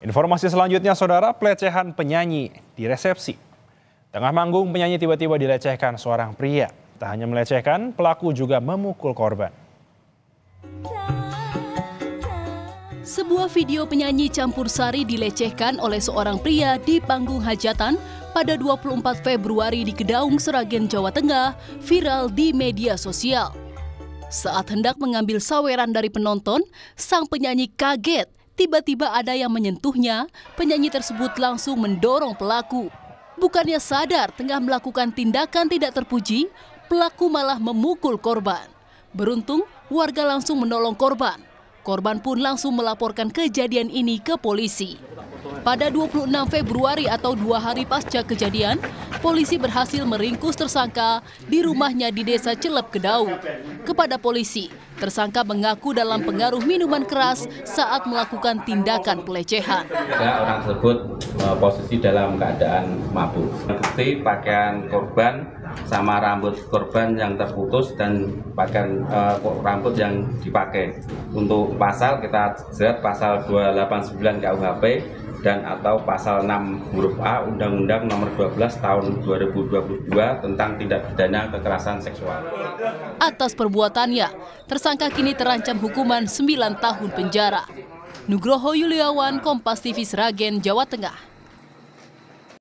Informasi selanjutnya, saudara, pelecehan penyanyi di resepsi. Tengah manggung, penyanyi tiba-tiba dilecehkan seorang pria. Tak hanya melecehkan, pelaku juga memukul korban. Sebuah video penyanyi campur sari dilecehkan oleh seorang pria di panggung hajatan pada 24 Februari di Kedaung, Seragen, Jawa Tengah, viral di media sosial. Saat hendak mengambil saweran dari penonton, sang penyanyi kaget Tiba-tiba ada yang menyentuhnya, penyanyi tersebut langsung mendorong pelaku. Bukannya sadar tengah melakukan tindakan tidak terpuji, pelaku malah memukul korban. Beruntung, warga langsung menolong korban. Korban pun langsung melaporkan kejadian ini ke polisi. Pada 26 Februari atau dua hari pasca kejadian, polisi berhasil meringkus tersangka di rumahnya di desa Celep Kedau. Kepada polisi, tersangka mengaku dalam pengaruh minuman keras saat melakukan tindakan pelecehan. orang tersebut eh, posisi dalam keadaan mabuk. Bukti pakaian korban sama rambut korban yang terputus dan pakaian uh, rambut yang dipakai. Untuk pasal kita lihat pasal 289 KUHP dan atau pasal 6 huruf A Undang-Undang Nomor 12 Tahun 2022 tentang tindak pidana kekerasan seksual. Atas perbuatannya, tersangka kini terancam hukuman 9 tahun penjara. Nugroho Yuliawan, Kompas TV Sragen, Jawa Tengah.